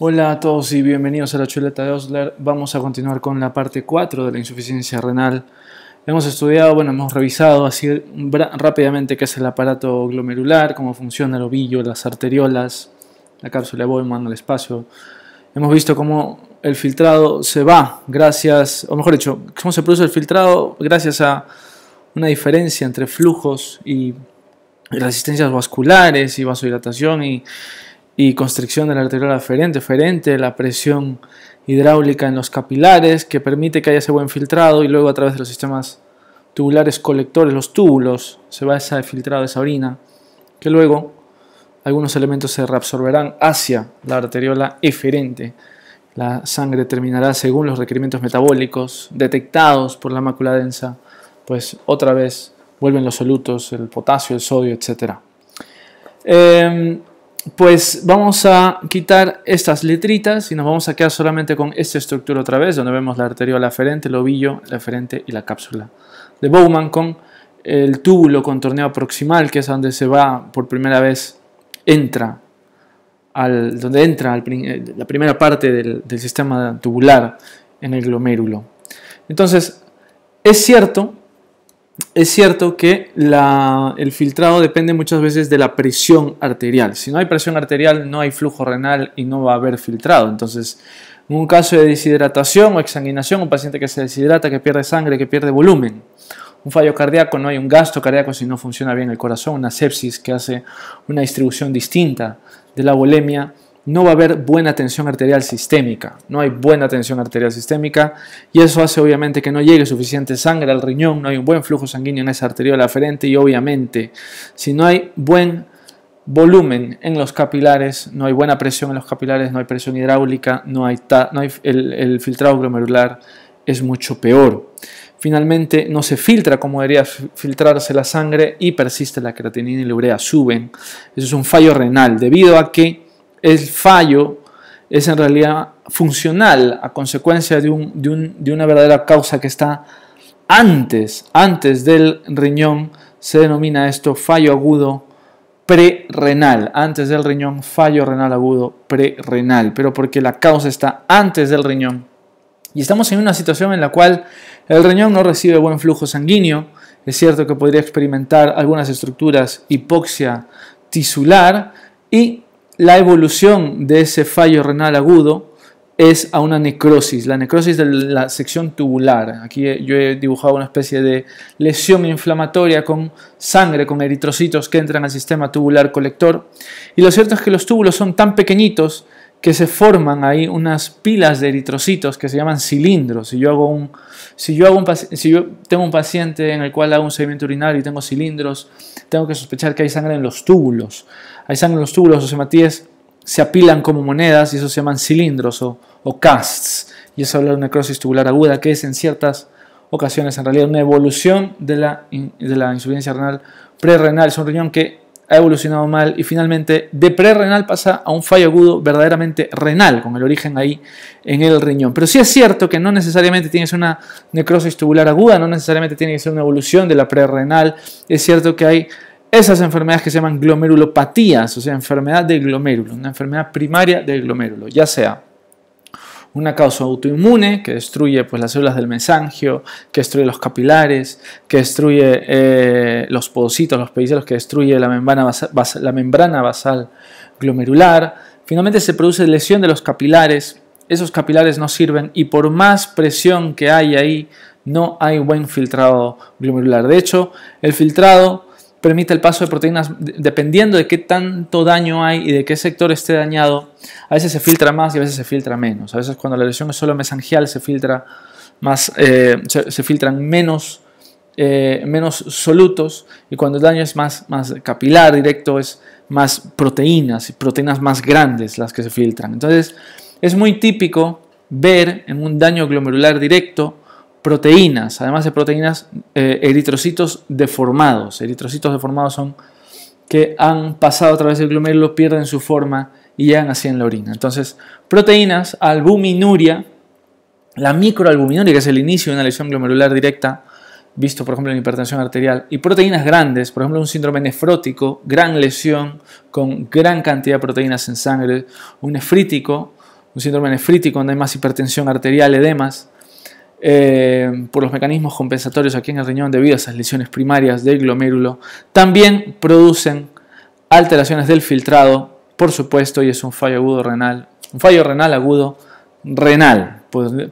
Hola a todos y bienvenidos a la chuleta de Osler. Vamos a continuar con la parte 4 de la insuficiencia renal. Hemos estudiado, bueno, hemos revisado así rápidamente qué es el aparato glomerular, cómo funciona el ovillo, las arteriolas, la cápsula de Bowman, el espacio. Hemos visto cómo el filtrado se va gracias, o mejor dicho, cómo se produce el filtrado gracias a una diferencia entre flujos y resistencias vasculares y vasodilatación y y constricción de la arteriola aferente, la presión hidráulica en los capilares que permite que haya ese buen filtrado y luego a través de los sistemas tubulares colectores, los túbulos, se va ese filtrado, esa orina, que luego algunos elementos se reabsorberán hacia la arteriola eferente. La sangre terminará según los requerimientos metabólicos detectados por la mácula densa, pues otra vez vuelven los solutos, el potasio, el sodio, etc pues vamos a quitar estas letritas y nos vamos a quedar solamente con esta estructura otra vez, donde vemos la arteriola aferente, el ovillo, la aferente y la cápsula de Bowman con el túbulo contorneado proximal, que es donde se va por primera vez, entra, al, donde entra eh, la primera parte del, del sistema tubular en el glomérulo. Entonces, es cierto es cierto que el filtrado depende muchas veces de la presión arterial. Si no hay presión arterial, no hay flujo renal y no va a haber filtrado. Entonces, en un caso de deshidratación o exanguinación, un paciente que se deshidrata, que pierde sangre, que pierde volumen, un fallo cardíaco, no hay un gasto cardíaco si no funciona bien el corazón, una sepsis que hace una distribución distinta de la bulimia, no va a haber buena tensión arterial sistémica, no hay buena tensión arterial sistémica y eso hace obviamente que no llegue suficiente sangre al riñón, no hay un buen flujo sanguíneo en esa arteriola aferente y obviamente si no hay buen volumen en los capilares, no hay buena presión en los capilares, no hay presión hidráulica, no hay, no hay el, el filtrado glomerular es mucho peor. Finalmente no se filtra como debería filtrarse la sangre y persiste la creatinina y la urea suben. Eso es un fallo renal debido a que el fallo es en realidad funcional a consecuencia de, una verdadera causa que está antes, antes del riñón, se denomina esto fallo agudo prerenal, antes del riñón, fallo renal agudo prerenal, pero porque la causa está antes del riñón. Y estamos en una situación en la cual el riñón no recibe buen flujo sanguíneo, es cierto que podría experimentar algunas estructuras hipoxia tisular y la evolución de ese fallo renal agudo es a una necrosis, la necrosis de la sección tubular. Aquí eh, yo he dibujado una especie de lesión inflamatoria con sangre, con eritrocitos que entran al sistema tubular colector. Y lo cierto es que los túbulos son tan pequeñitos que se forman ahí unas pilas de eritrocitos que se llaman cilindros. Si yo, hago un, si, yo hago si yo tengo un paciente en el cual hago un seguimiento urinario y tengo cilindros, tengo que sospechar que hay sangre en los túbulos. Hay sangre en los túbulos, los hematíes se apilan como monedas y eso se llaman cilindros o, casts. Y eso habla de necrosis tubular aguda que es en ciertas ocasiones en realidad una evolución de la, de la insuficiencia renal prerrenal. Es un riñón que ha evolucionado mal y finalmente de prerrenal pasa a un fallo agudo verdaderamente renal, con el origen ahí en el riñón. Pero sí es cierto que no necesariamente tienes una necrosis tubular aguda, no necesariamente tiene que ser una evolución de la prerrenal. Es cierto que hay esas enfermedades que se llaman glomerulopatías, o sea, enfermedad de glomérulo, una enfermedad primaria del glomérulo, ya sea una causa autoinmune que destruye pues, las células del mesangio, que destruye los capilares, que destruye eh, los podocitos, los pedicelos, que destruye la membrana la membrana basal glomerular. Finalmente se produce lesión de los capilares, esos capilares no sirven y por más presión que hay ahí, no hay buen filtrado glomerular. De hecho, el filtrado permite el paso de proteínas dependiendo de qué tanto daño hay y de qué sector esté dañado. A veces se filtra más y a veces se filtra menos. A veces cuando la lesión es solo mesangial se filtra más, eh, se, filtran menos, eh, menos solutos y cuando el daño es más, más capilar directo es más proteínas y proteínas más grandes las que se filtran. Entonces es muy típico ver en un daño glomerular directo proteínas, además de proteínas, eh, eritrocitos deformados. Eritrocitos deformados son que han pasado a través del glomerulo, pierden su forma y llegan así en la orina. Entonces, proteínas, albuminuria, la microalbuminuria, que es el inicio de una lesión glomerular directa, visto por ejemplo en hipertensión arterial, y proteínas grandes, por ejemplo un síndrome nefrótico, gran lesión con gran cantidad de proteínas en sangre, un nefrítico, un síndrome nefrítico donde hay más hipertensión arterial, edemas, eh, por los mecanismos compensatorios aquí en el riñón debido a esas lesiones primarias del glomérulo, también producen alteraciones del filtrado, por supuesto, y es un fallo agudo renal, un fallo renal agudo renal.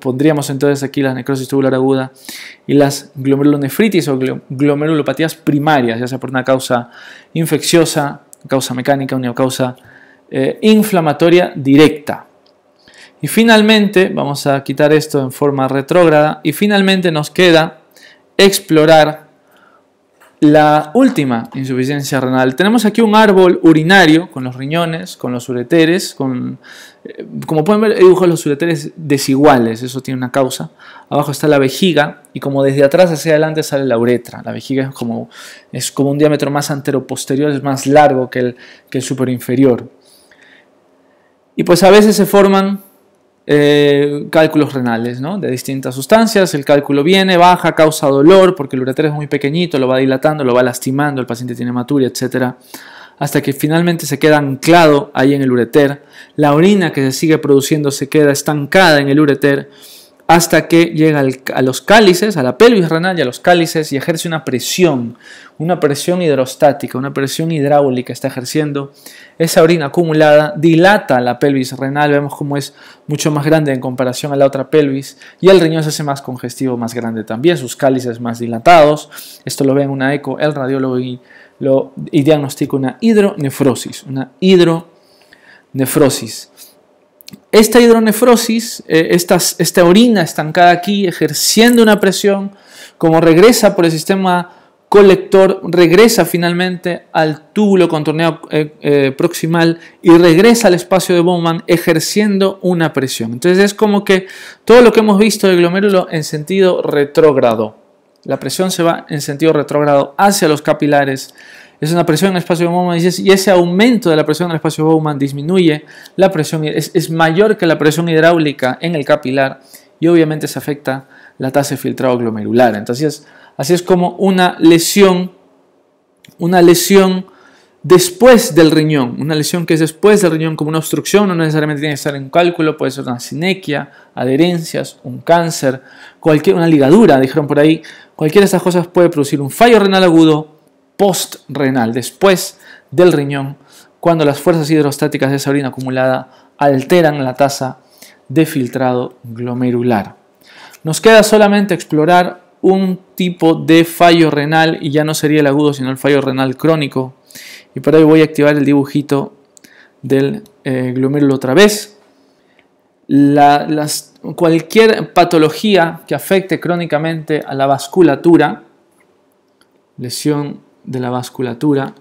Pondríamos entonces aquí la necrosis tubular aguda y las glomerulonefritis o glomerulopatías primarias, ya sea por una causa infecciosa, causa mecánica, una causa eh, inflamatoria directa. Y finalmente, vamos a quitar esto en forma retrógrada, y finalmente nos queda explorar la última insuficiencia renal. Tenemos aquí un árbol urinario con los riñones, con los ureteres, con, eh, como pueden ver, dibujo los ureteres desiguales, eso tiene una causa. Abajo está la vejiga y como desde atrás hacia adelante sale la uretra. La vejiga es como, es como un diámetro más anteroposterior, es más largo que el, que inferior. Y pues a veces se forman eh, cálculos renales ¿no? de distintas sustancias. El cálculo viene, baja, causa dolor porque el ureter es muy pequeñito, lo va dilatando, lo va lastimando, el paciente tiene hematuria, etcétera Hasta que finalmente se queda anclado ahí en el ureter. La orina que se sigue produciendo se queda estancada en el ureter hasta que llega a los cálices, a la pelvis renal y a los cálices y ejerce una presión, una presión hidrostática, una presión hidráulica está ejerciendo. Esa orina acumulada dilata la pelvis renal, vemos cómo es mucho más grande en comparación a la otra pelvis y el riñón se hace más congestivo, más grande también, sus cálices más dilatados. Esto lo ve en una eco el radiólogo y, lo, y diagnostica una hidronefrosis, una hidronefrosis esta hidronefrosis, eh, esta orina estancada aquí, ejerciendo una presión, como regresa por el sistema colector, regresa finalmente al túbulo contorneado eh, eh, proximal y regresa al espacio de Bowman ejerciendo una presión. Entonces es como que todo lo que hemos visto del glomérulo en sentido retrógrado. La presión se va en sentido retrógrado hacia los capilares, es una presión en el espacio Bowman y ese aumento de la presión en el espacio Bowman disminuye la presión, es, mayor que la presión hidráulica en el capilar y obviamente se afecta la tasa de filtrado glomerular. Entonces, así es como una lesión, una lesión después del riñón, una lesión que es después del riñón como una obstrucción, no necesariamente tiene que estar en un cálculo, puede ser una sinequia, adherencias, un cáncer, cualquier, una ligadura, dijeron por ahí, cualquiera de esas cosas puede producir un fallo renal agudo postrenal, después del riñón, cuando las fuerzas hidrostáticas de esa orina acumulada alteran la tasa de filtrado glomerular. Nos queda solamente explorar un tipo de fallo renal y ya no sería el agudo sino el fallo renal crónico. Y por ello voy a activar el dibujito del eh, glomérulo otra vez. cualquier patología que afecte crónicamente a la vasculatura, lesión de la vasculatura,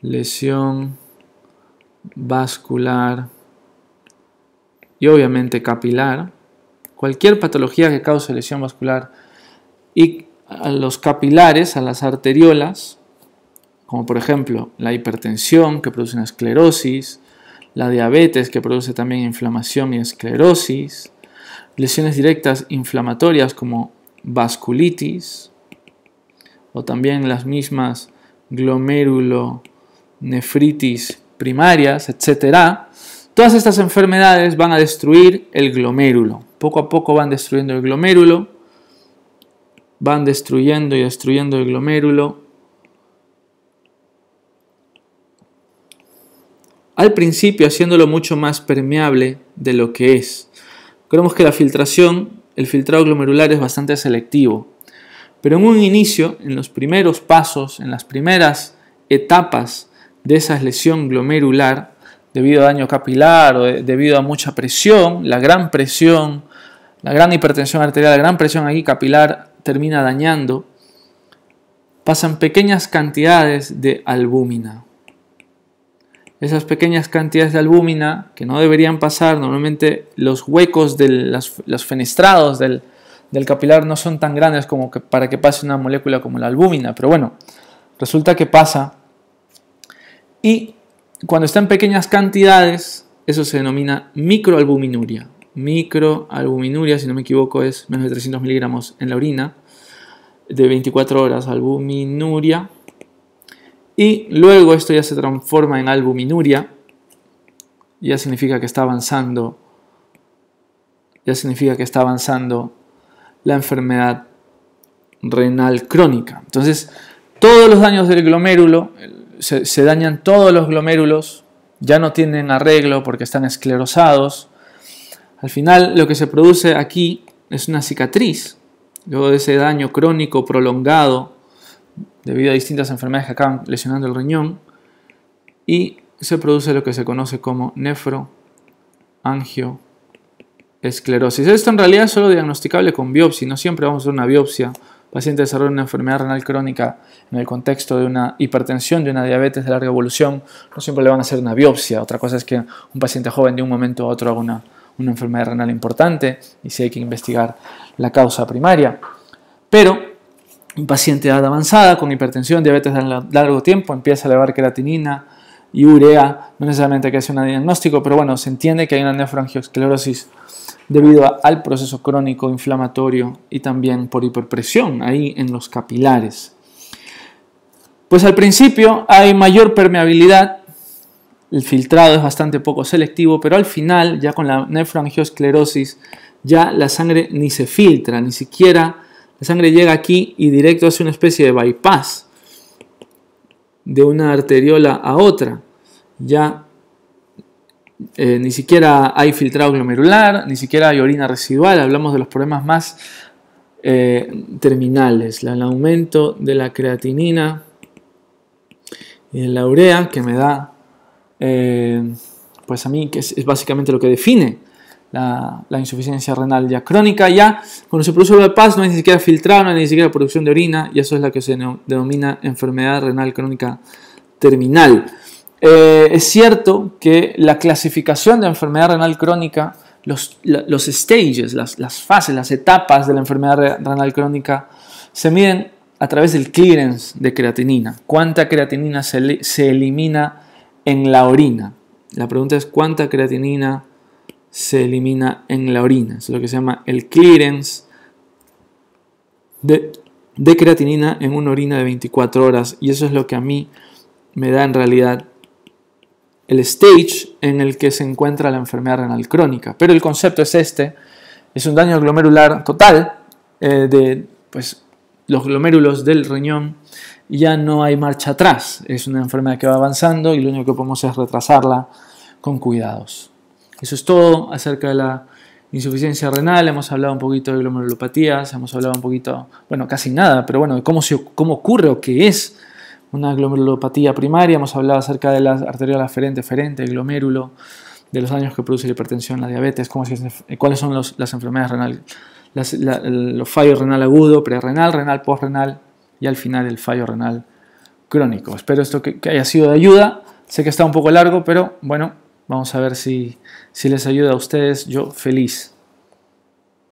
lesión vascular y obviamente capilar. Cualquier patología que cause lesión vascular y a los capilares, a las arteriolas, como por ejemplo la hipertensión que produce una esclerosis, la diabetes que produce también inflamación y esclerosis, lesiones directas inflamatorias como vasculitis, o también las mismas glomérulo-nefritis primarias, etcétera, todas estas enfermedades van a destruir el glomérulo. Poco a poco van destruyendo el glomérulo, van destruyendo y destruyendo el glomérulo. Al principio haciéndolo mucho más permeable de lo que es. Creemos que la filtración, el filtrado glomerular es bastante selectivo. Pero en un inicio, en los primeros pasos, en las primeras etapas de esa lesión glomerular, debido a daño capilar o debido a mucha presión, la gran presión, la gran hipertensión arterial, la gran presión aquí capilar termina dañando, pasan pequeñas cantidades de albúmina. Esas pequeñas cantidades de albúmina que no deberían pasar, normalmente los huecos de los fenestrados del, del capilar no son tan grandes como para que pase una molécula como la albúmina, pero bueno, resulta que pasa. Y cuando está en pequeñas cantidades, eso se denomina microalbuminuria. Microalbuminuria, si no me equivoco, es menos de 300 miligramos en la orina de 24 horas, albuminuria. Y luego esto ya se transforma en albuminuria. Ya significa que está avanzando. Ya significa que está avanzando la enfermedad renal crónica. Entonces, todos los daños del glomérulo, se, dañan todos los glomérulos, ya no tienen arreglo porque están esclerosados. Al final lo que se produce aquí es una cicatriz, luego de ese daño crónico prolongado debido a distintas enfermedades que acaban lesionando el riñón, y se produce lo que se conoce como nefroangio esclerosis. Esto en realidad es solo diagnosticable con biopsia, no siempre vamos a hacer una biopsia. El paciente desarrolla una enfermedad renal crónica en el contexto de una hipertensión, de una diabetes de larga evolución, no siempre le van a hacer una biopsia. Otra cosa es que un paciente joven de un momento a otro haga una, enfermedad renal importante y si hay que investigar la causa primaria. Pero un paciente de edad avanzada con hipertensión, diabetes de largo tiempo, empieza a elevar creatinina, y urea, no necesariamente que sea un diagnóstico, pero bueno, se entiende que hay una nefroangiosclerosis debido al proceso crónico inflamatorio y también por hiperpresión ahí en los capilares. Pues al principio hay mayor permeabilidad, el filtrado es bastante poco selectivo, pero al final, ya con la nefrangiosclerosis, ya la sangre ni se filtra, ni siquiera la sangre llega aquí y directo hace una especie de bypass de una arteriola a otra. Ya eh, ni siquiera hay filtrado glomerular, ni siquiera hay orina residual, hablamos de los problemas más eh, terminales, el aumento de la creatinina y la urea que me da, eh, pues a mí que es, básicamente lo que define la, insuficiencia renal ya crónica, ya cuando se produce el paz no hay ni siquiera filtrado, no hay ni siquiera producción de orina y eso es lo que se denomina enfermedad renal crónica terminal. Eh, es cierto que la clasificación de enfermedad renal crónica, los, stages, las, fases, las etapas de la enfermedad renal crónica se miden a través del clearance de creatinina. ¿Cuánta creatinina se, elimina en la orina? La pregunta es cuánta creatinina se elimina en la orina. Es lo que se llama el clearance de, de creatinina en una orina de 24 horas. Y eso es lo que a mí me da en realidad el stage en el que se encuentra la enfermedad renal crónica. Pero el concepto es este, es un daño glomerular total eh, de pues, los glomérulos del riñón ya no hay marcha atrás. Es una enfermedad que va avanzando y lo único que podemos es retrasarla con cuidados. Eso es todo acerca de la insuficiencia renal, hemos hablado un poquito de glomerulopatías, hemos hablado un poquito, bueno, casi nada, pero bueno, de cómo, se, cómo ocurre o qué es una glomerulopatía primaria, hemos hablado acerca de las arteriolas aferente, ferente, glomérulo, de los daños que produce la hipertensión, la diabetes, eh, cuáles son las enfermedades renales, los fallos renal agudo, prerrenal, renal, postrenal y al final el fallo renal crónico. Espero esto que, haya sido de ayuda. Sé que está un poco largo, pero bueno, vamos a ver si, si les ayuda a ustedes. Yo feliz.